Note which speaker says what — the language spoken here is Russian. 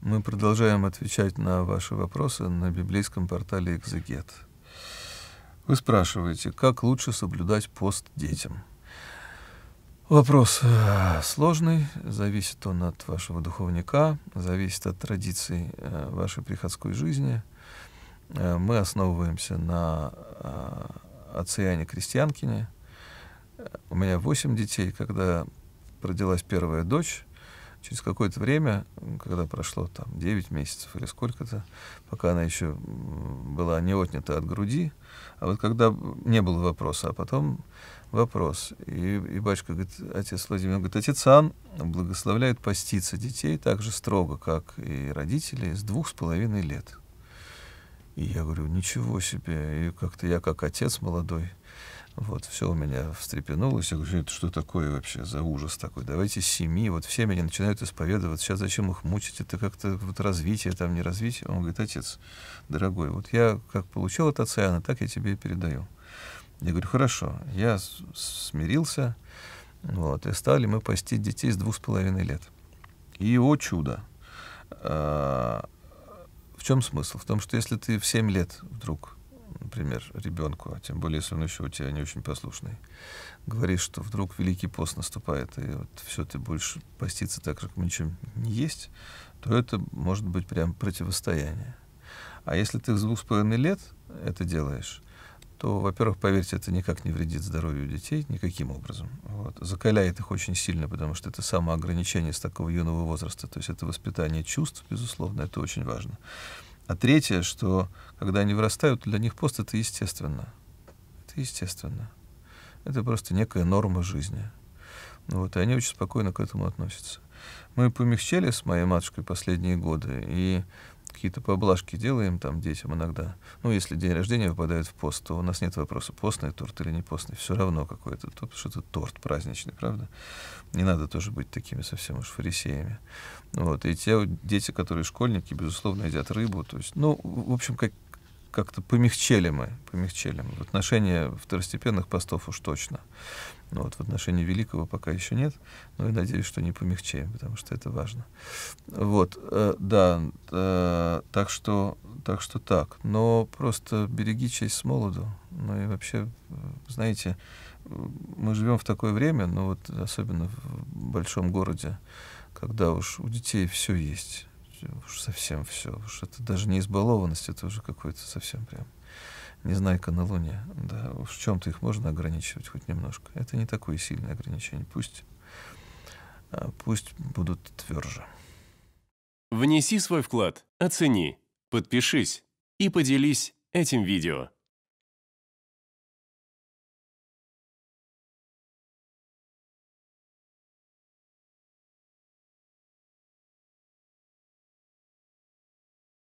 Speaker 1: Мы продолжаем отвечать на ваши вопросы на библейском портале «Экзегет». Вы спрашиваете, как лучше соблюдать пост детям? Вопрос э, сложный, зависит он от вашего духовника, зависит от традиций э, вашей приходской жизни. Э, мы основываемся на отце Иоанне Крестьянкине. У меня восемь детей. Когда родилась первая дочь, Через какое-то время, когда прошло там 9 месяцев или сколько-то, пока она еще была не отнята от груди, а вот когда не было вопроса, а потом вопрос. И, и батюшка говорит, отец Владимир говорит, отец Ан благословляет поститься детей так же строго, как и родители, с двух с половиной лет. И я говорю, ничего себе, и как-то я как отец молодой, вот, все у меня встрепенулось. Я говорю, это что такое вообще за ужас такой? Давайте семьи. Вот все меня начинают исповедовать. Сейчас зачем их мучить? Это как-то вот развитие, там не развитие. Он говорит, отец, дорогой, вот я как получил от отца Иоанна, так я тебе и передаю. Я говорю, хорошо. Я смирился. Вот, и стали мы постить детей с двух с половиной лет. И, о чудо! А, в чем смысл? В том, что если ты в 7 лет вдруг например, ребенку, а тем более, если он еще у тебя не очень послушный, говоришь, что вдруг Великий пост наступает, и вот все, ты будешь поститься так, как ничем не есть, то это может быть прям противостояние. А если ты с двух с половиной лет это делаешь, то, во-первых, поверьте, это никак не вредит здоровью детей никаким образом. Вот. Закаляет их очень сильно, потому что это самоограничение с такого юного возраста. То есть это воспитание чувств, безусловно, это очень важно. А третье, что когда они вырастают, для них пост это естественно. Это естественно. Это просто некая норма жизни. Вот, и они очень спокойно к этому относятся. Мы помягчели с моей матушкой последние годы, и какие-то поблажки делаем там детям иногда. Ну, если день рождения выпадает в пост, то у нас нет вопроса, постный торт или не постный. Все равно какой-то. Тут что-то торт праздничный, правда? Не надо тоже быть такими совсем уж фарисеями. Вот. И те дети, которые школьники, безусловно, едят рыбу. То есть, ну, в общем, как, как-то помягчели мы, помягчели мы. В отношении второстепенных постов уж точно. Но ну вот в отношении великого пока еще нет, но и надеюсь, что не помягчеем, потому что это важно. Вот, э, да, э, так что, так что так. Но просто береги честь с молоду. Ну и вообще, э, знаете, мы живем в такое время, но ну вот особенно в большом городе, когда уж у детей все есть уж совсем все. Уж это даже не избалованность, это уже какое то совсем прям не незнайка на Луне. Да, уж в чем-то их можно ограничивать хоть немножко. Это не такое сильное ограничение. Пусть, а, пусть будут тверже. Внеси свой вклад, оцени, подпишись и поделись этим видео.